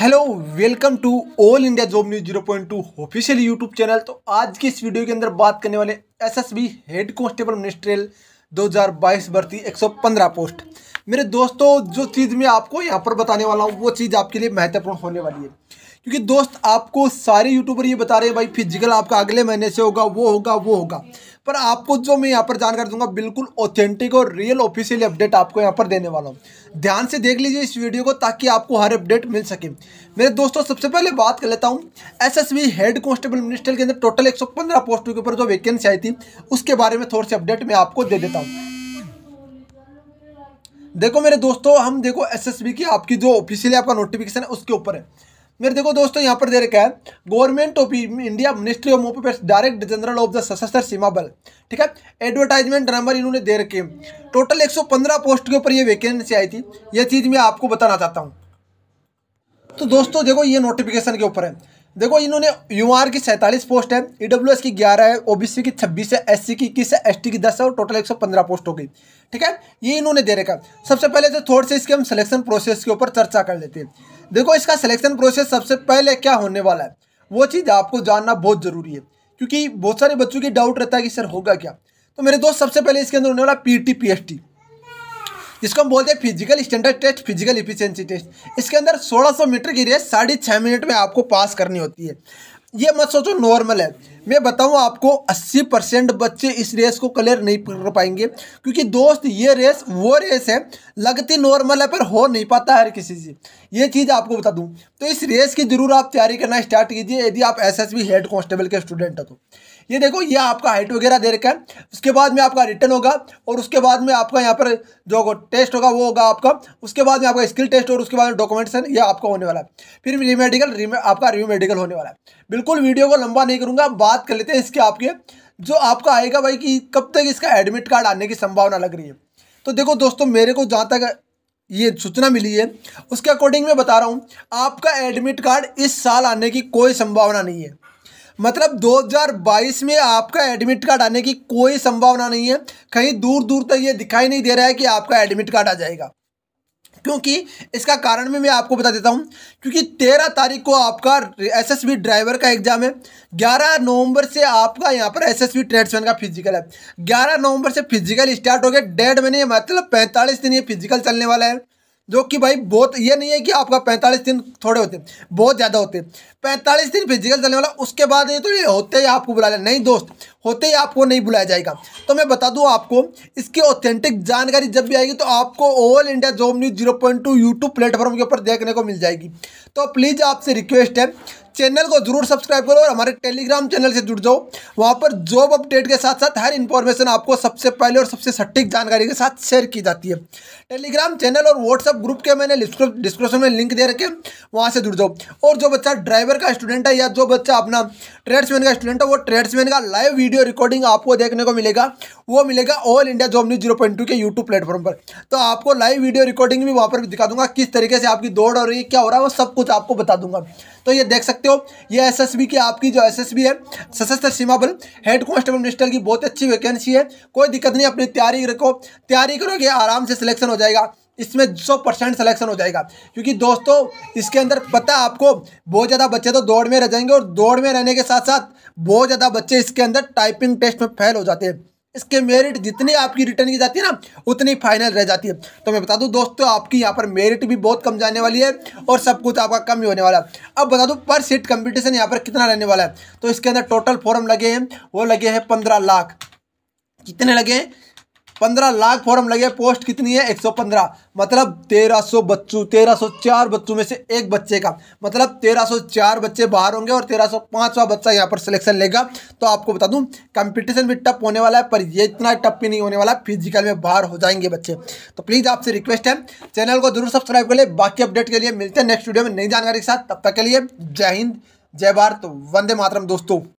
hello welcome to all India job news zero point two official YouTube channel तो आज की इस video के अंदर बात करने वाले एसएसबी हेड कांस्टेबल मिनिस्ट्रियल 2022 भर्ती 115 पोस्ट मेरे दोस्तों जो चीज़ मैं आपको यहाँ पर बताने वाला हूँ वो चीज़ आपके लिए महत्वपूर्ण होने वाली है क्योंकि दोस्त आपको सारे यूट्यूबर ये बता रहे हैं भाई फिजिकल आपका अगले महीने से होगा वो होगा वो होगा पर आपको जो मैं यहाँ पर जानकारी दूंगा बिल्कुल ऑथेंटिक और रियल ऑफिशियल अपडेट आपको यहाँ पर देने वाला हूँ ध्यान से देख लीजिए इस वीडियो को ताकि आपको हर अपडेट मिल सके मेरे दोस्तों सबसे पहले बात कर लेता हूँ एसएसबी हेड कांस्टेबल मिनिस्टर के अंदर टोटल 115 पोस्टों के ऊपर जो वैकेंसी आई थी उसके बारे में थोड़ी सी अपडेट मैं आपको दे देता हूँ देखो मेरे दोस्तों हम देखो एस की आपकी जो ऑफिशियल आपका नोटिफिकेशन है उसके ऊपर है मेरे देखो दोस्तों यहाँ पर दे रखा है government of India ministry of मोपीपेट्स direct general of the Sashastra Seema बल ठीक है एडवर्टाइजमेंट नंबर इन्होंने दे रखे टोटल 115 पोस्ट के ऊपर ये वैकेंसी आई थी ये चीज़ मैं आपको बताना चाहता हूँ तो दोस्तों देखो ये नोटिफिकेशन के ऊपर है देखो इन्होंने यू की सैंतालीस पोस्ट है ई e की ग्यारह है ओबीसी की छब्बीस है एससी की इक्कीस है एसटी की दस है और टोटल एक सौ पंद्रह पोस्ट हो गई ठीक है ये इन्होंने दे रखा सबसे पहले तो थोड़े से इसके हम सिलेक्शन प्रोसेस के ऊपर चर्चा कर लेते हैं देखो इसका सिलेक्शन प्रोसेस सबसे पहले क्या होने वाला है वो चीज़ आपको जानना बहुत ज़रूरी है क्योंकि बहुत सारे बच्चों की डाउट रहता है कि सर होगा क्या तो मेरे दोस्त सबसे पहले इसके अंदर होने वाला P T P S T जिसको हम बोलते हैं physical standard test physical efficiency test इसके अंदर 1600 मीटर की रेस साढ़े छः मिनट में आपको पास करनी होती है ये मत सोचो नॉर्मल है मैं बताऊं आपको 80 परसेंट बच्चे इस रेस को क्लियर नहीं कर पाएंगे क्योंकि दोस्त ये रेस वो रेस है लगती नॉर्मल है पर हो नहीं पाता हर किसी से ये चीज़ आपको बता दूं तो इस रेस की ज़रूर आप तैयारी करना स्टार्ट कीजिए यदि आप एसएसबी हेड कांस्टेबल के स्टूडेंट हो तो ये देखो ये आपका हाइट वगैरह दे रखा है उसके बाद में आपका रिटर्न होगा और उसके बाद में आपका यहाँ पर जो टेस्ट होगा वो होगा आपका उसके बाद में आपका स्किल टेस्ट और उसके बाद में डॉक्यूमेंटेशन ये आपका होने वाला है फिर रीमेडिकल आपका रिव्यू मेडिकल होने वाला है बिल्कुल वीडियो को लंबा नहीं करूँगा बात कर लेते हैं इसके आपके जो आपका आएगा भाई कि कब तक इसका एडमिट कार्ड आने की संभावना लग रही है तो देखो दोस्तों मेरे को जहाँ तक ये सूचना मिली है उसके अकॉर्डिंग मैं बता रहा हूँ आपका एडमिट कार्ड इस साल आने की कोई संभावना नहीं है मतलब 2022 में आपका एडमिट कार्ड आने की कोई संभावना नहीं है कहीं दूर दूर तक ये दिखाई नहीं दे रहा है कि आपका एडमिट कार्ड आ जाएगा क्योंकि इसका कारण भी मैं आपको बता देता हूँ क्योंकि तेरह तारीख को आपका एसएसबी ड्राइवर का एग्जाम है ग्यारह नवंबर से आपका यहाँ पर एसएसबी ट्रेड्समैन का फिजिकल है ग्यारह नवंबर से फिजिकल स्टार्ट हो गया डेढ़ महीने मतलब पैंतालीस दिन ये फिजिकल चलने वाला है जो कि भाई बहुत ये नहीं है कि आपका पैंतालीस दिन थोड़े होते बहुत ज़्यादा होते पैंतालीस दिन फिजिकल चलने वाला उसके बाद ये तो ये होते ही आपको बुला लिया नहीं दोस्त होते ही आपको नहीं बुलाया जाएगा तो मैं बता दूं आपको इसकी ऑथेंटिक जानकारी जब भी आएगी तो आपको all India job news zero point two YouTube platform के ऊपर देखने को मिल जाएगी तो प्लीज़ आपसे रिक्वेस्ट है चैनल को जरूर सब्सक्राइब करो और हमारे टेलीग्राम चैनल से जुड़ जाओ वहाँ पर जॉब अपडेट के साथ साथ हर इन्फॉर्मेशन आपको सबसे पहले और सबसे सटीक जानकारी के साथ शेयर की जाती है टेलीग्राम चैनल और व्हाट्सअप ग्रुप के मैंने डिस्क्रिप्शन में लिंक दे रखे वहाँ से जुड़ जाओ और जो बच्चा ड्राइवर का स्टूडेंट है या जो बच्चा अपना ट्रेड्समैन का स्टूडेंट है वो ट्रेड्समैन का लाइव वीडियो रिकॉर्डिंग आपको देखने को मिलेगा वो मिलेगा all India job news zero point two के यूट्यूब प्लेटफॉर्म पर तो आपको लाइव वीडियो रिकॉर्डिंग भी वहाँ पर दिखा दूंगा किस तरीके से आपकी दौड़ हो रही है क्या हो रहा है वो सब कुछ आपको बता दूंगा तो ये देख सकते हो ये एस एस बी की आपकी जो एस एस बी है सशस्त्र सीमा बल हेड कॉन्स्टेबल मिनिस्टर की बहुत अच्छी वैकेंसी है कोई दिक्कत नहीं अपनी तैयारी रखो तैयारी करोगे आराम से सिलेक्शन हो जाएगा इसमें सौ परसेंट सलेक्शन हो जाएगा क्योंकि दोस्तों इसके अंदर पता आपको बहुत ज़्यादा बच्चे तो दौड़ में रह जाएंगे और दौड़ में रहने के साथ साथ बहुत ज़्यादा बच्चे इसके अंदर टाइपिंग टेस्ट में फेल हो जाते हैं इसके मेरिट जितनी आपकी रिटर्न की जाती है ना उतनी फाइनल रह जाती है तो मैं बता दूं दोस्तों आपकी यहाँ पर मेरिट भी बहुत कम जाने वाली है और सब कुछ आपका कम ही होने वाला है अब बता दूं पर सीट कंपटीशन यहाँ पर कितना रहने वाला है तो इसके अंदर टोटल फॉर्म लगे हैं वो लगे हैं पंद्रह लाख कितने लगे हैं पंद्रह लाख फॉर्म लगे पोस्ट कितनी है एक सौ पंद्रह मतलब तेरह सौ बच्चों तेरह सौ चार बच्चों में से एक बच्चे का मतलब तेरह सौ चार बच्चे बाहर होंगे और तेरह सौ पाँचवा बच्चा यहाँ पर सिलेक्शन लेगा तो आपको बता दूँ कंपटीशन भी टप होने वाला है पर ये इतना टप भी नहीं होने वाला फिजिकल में बाहर हो जाएंगे बच्चे तो प्लीज़ आपसे रिक्वेस्ट है चैनल को जरूर सब्सक्राइब कर ले बाकी अपडेट के लिए मिलते हैं नेक्स्ट वीडियो में नई जानकारी के साथ तब तक के लिए जय हिंद जय भारत वंदे मातरम दोस्तों